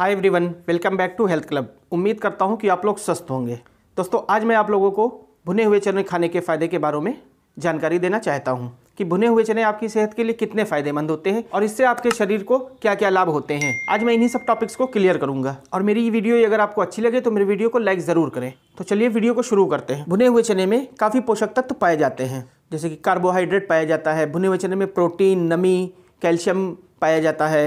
hi everyone welcome back to health club उम्मीद करता हूँ कि आप लोग स्वस्थ होंगे दोस्तों आज मैं आप लोगों को भुने हुए चने खाने के फ़ायदे के बारे में जानकारी देना चाहता हूँ कि भुने हुए चने आपकी सेहत के लिए कितने फायदेमंद होते हैं और इससे आपके शरीर को क्या क्या लाभ होते हैं आज मैं इन्हीं सब टॉपिक्स को क्लियर करूंगा और मेरी ये वीडियो अगर आपको अच्छी लगे तो मेरी वीडियो को लाइक ज़रूर करें तो चलिए वीडियो को शुरू करते हैं भुने हुए चने में काफ़ी पोषक तत्व पाए जाते हैं जैसे कि कार्बोहाइड्रेट पाया जाता है भुने हुए चने में प्रोटीन नमी कैल्शियम पाया जाता है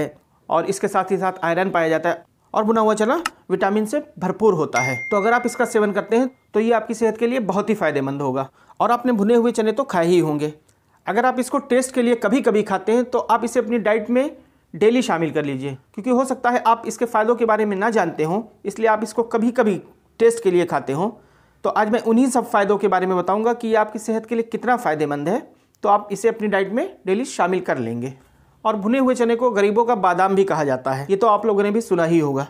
और इसके साथ ही साथ आयरन पाया जाता है और बुना हुआ चना विटामिन से भरपूर होता है तो अगर आप इसका सेवन करते हैं तो ये आपकी सेहत के लिए बहुत ही फ़ायदेमंद होगा और आपने भुने हुए चने तो खाए ही होंगे अगर आप इसको टेस्ट के लिए कभी कभी खाते हैं तो आप इसे अपनी डाइट में डेली शामिल कर लीजिए क्योंकि हो सकता है आप इसके फ़ायदों के बारे में ना जानते हों इसलिए आप इसको कभी कभी टेस्ट के लिए खाते हों तो आज मैं उन्हीं सब फ़ायदों के बारे में बताऊंगा कि ये आपकी सेहत के लिए कितना फ़ायदेमंद है तो आप इसे अपनी डाइट में डेली शामिल कर लेंगे और भुने हुए चने को गरीबों का बादाम भी कहा जाता है ये तो आप लोगों ने भी सुना ही होगा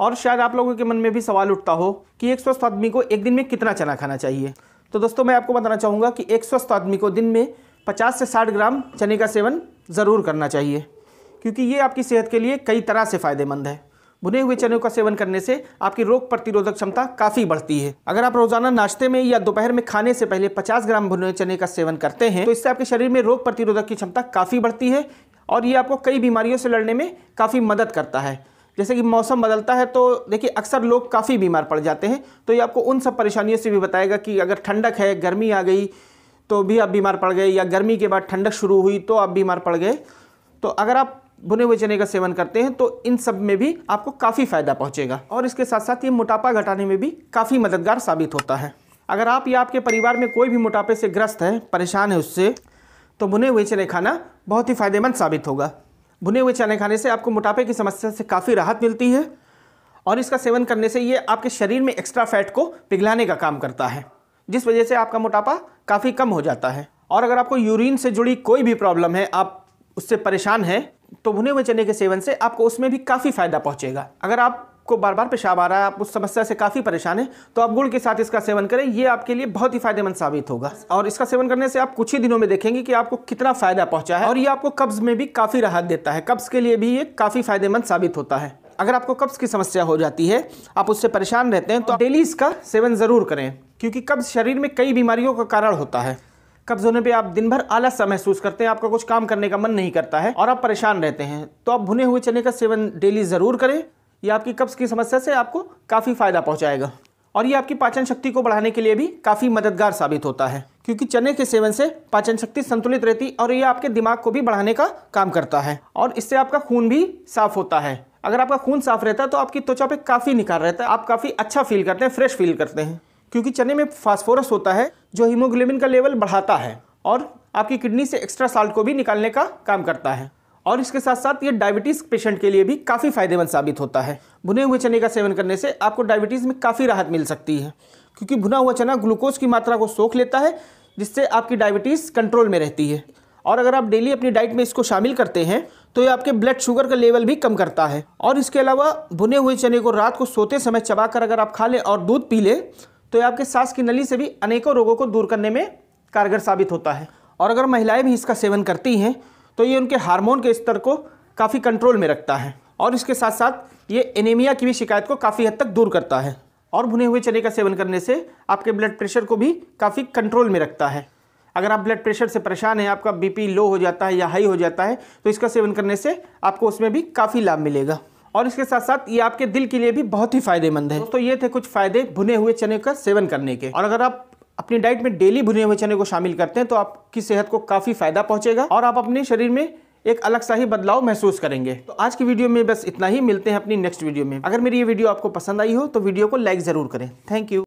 और शायद आप लोगों के मन में भी सवाल उठता हो कि एक स्वस्थ आदमी को एक दिन में कितना चना खाना चाहिए तो दोस्तों मैं आपको बताना चाहूँगा कि एक स्वस्थ आदमी को दिन में 50 से 60 ग्राम चने का सेवन ज़रूर करना चाहिए क्योंकि ये आपकी सेहत के लिए कई तरह से फ़ायदेमंद है भुने हुए चने का सेवन करने से आपकी रोग प्रतिरोधक क्षमता काफ़ी बढ़ती है अगर आप रोजाना नाश्ते में या दोपहर में खाने से पहले 50 ग्राम भुने चने का सेवन करते हैं तो इससे आपके शरीर में रोग प्रतिरोधक की क्षमता काफ़ी बढ़ती है और ये आपको कई बीमारियों से लड़ने में काफ़ी मदद करता है जैसे कि मौसम बदलता है तो देखिए अक्सर लोग काफ़ी बीमार पड़ जाते हैं तो ये आपको उन सब परेशानियों से भी बताएगा कि अगर ठंडक है गर्मी आ गई तो भी आप बीमार पड़ गए या गर्मी के बाद ठंडक शुरू हुई तो आप बीमार पड़ गए तो अगर आप भुने हुए चने का सेवन करते हैं तो इन सब में भी आपको काफ़ी फ़ायदा पहुँचेगा और इसके साथ साथ ये मोटापा घटाने में भी काफ़ी मददगार साबित होता है अगर आप या आपके परिवार में कोई भी मोटापे से ग्रस्त है परेशान है उससे तो भुने हुए चने खाना बहुत ही फ़ायदेमंद साबित होगा भुने हुए चने खाने से आपको मोटापे की समस्या से काफ़ी राहत मिलती है और इसका सेवन करने से ये आपके शरीर में एक्स्ट्रा फैट को पिघलाने का काम करता है जिस वजह से आपका मोटापा काफ़ी कम हो जाता है और अगर आपको यूरिन से जुड़ी कोई भी प्रॉब्लम है आप उससे परेशान हैं तो भुने हुए चने के सेवन से आपको उसमें भी काफ़ी फ़ायदा पहुँचेगा अगर आप आपको बार बार पेशाब आ रहा है आप उस समस्या से काफ़ी परेशान हैं तो आप गुड़ के साथ इसका सेवन करें ये आपके लिए बहुत ही फायदेमंद साबित होगा और इसका सेवन करने से आप कुछ ही दिनों में देखेंगे कि आपको कितना फ़ायदा पहुंचा है और ये आपको कब्ज़ में भी काफ़ी राहत देता है कब्ज़ के लिए भी ये काफ़ी फ़ायदेमंद साबित होता है अगर आपको कब्ज़ की समस्या हो जाती है आप उससे परेशान रहते हैं तो डेली इसका सेवन ज़रूर करें क्योंकि कब्ज़ शरीर में कई बीमारियों का कारण होता है कब्ज होने पे आप दिन भर आलस सा महसूस करते हैं आपका कुछ काम करने का मन नहीं करता है और आप परेशान रहते हैं तो आप भुने हुए चने का सेवन डेली ज़रूर करें ये आपकी कब्ज की समस्या से आपको काफ़ी फ़ायदा पहुँचाएगा और ये आपकी पाचन शक्ति को बढ़ाने के लिए भी काफ़ी मददगार साबित होता है क्योंकि चने के सेवन से पाचन शक्ति संतुलित रहती और ये आपके दिमाग को भी बढ़ाने का काम करता है और इससे आपका खून भी साफ होता है अगर आपका खून साफ रहता है तो आपकी त्वचा पे काफ़ी निखार रहता है आप काफ़ी अच्छा फील करते हैं फ्रेश फील करते हैं क्योंकि चने में फास्फोरस होता है जो हीमोग्लोबिन का लेवल बढ़ाता है और आपकी किडनी से एक्स्ट्रा साल्ट को भी निकालने का काम करता है और इसके साथ साथ ये डायबिटीज़ पेशेंट के लिए भी काफ़ी फायदेमंद साबित होता है भुने हुए चने का सेवन करने से आपको डायबिटीज़ में काफ़ी राहत मिल सकती है क्योंकि भुना हुआ चना ग्लूकोज की मात्रा को सोख लेता है जिससे आपकी डायबिटीज़ कंट्रोल में रहती है और अगर आप डेली अपनी डाइट में इसको शामिल करते हैं तो ये आपके ब्लड शुगर का लेवल भी कम करता है और इसके अलावा भुने हुए चने को रात को सोते समय चबाकर अगर आप खा लें और दूध पी लें तो ये आपके सांस की नली से भी अनेकों रोगों को दूर करने में कारगर साबित होता है और अगर महिलाएं भी इसका सेवन करती हैं तो ये उनके हार्मोन के स्तर को काफ़ी कंट्रोल में रखता है और इसके साथ साथ ये एनीमिया की भी शिकायत को काफ़ी हद तक दूर करता है और भुने हुए चने का सेवन करने से आपके ब्लड प्रेशर को भी काफ़ी कंट्रोल में रखता है अगर आप ब्लड प्रेशर से परेशान हैं आपका बीपी लो हो जाता है या हाई हो जाता है तो इसका सेवन करने से आपको उसमें भी काफ़ी लाभ मिलेगा और इसके साथ साथ ये आपके दिल के लिए भी बहुत ही फायदेमंद है तो ये थे कुछ फायदे भुने हुए चने का सेवन करने के और अगर आप अपनी डाइट में डेली भुने हुए चने को शामिल करते हैं तो आपकी सेहत को काफ़ी फ़ायदा पहुंचेगा और आप अपने शरीर में एक अलग सा ही बदलाव महसूस करेंगे तो आज की वीडियो में बस इतना ही मिलते हैं अपनी नेक्स्ट वीडियो में अगर मेरी ये वीडियो आपको पसंद आई हो तो वीडियो को लाइक ज़रूर करें थैंक यू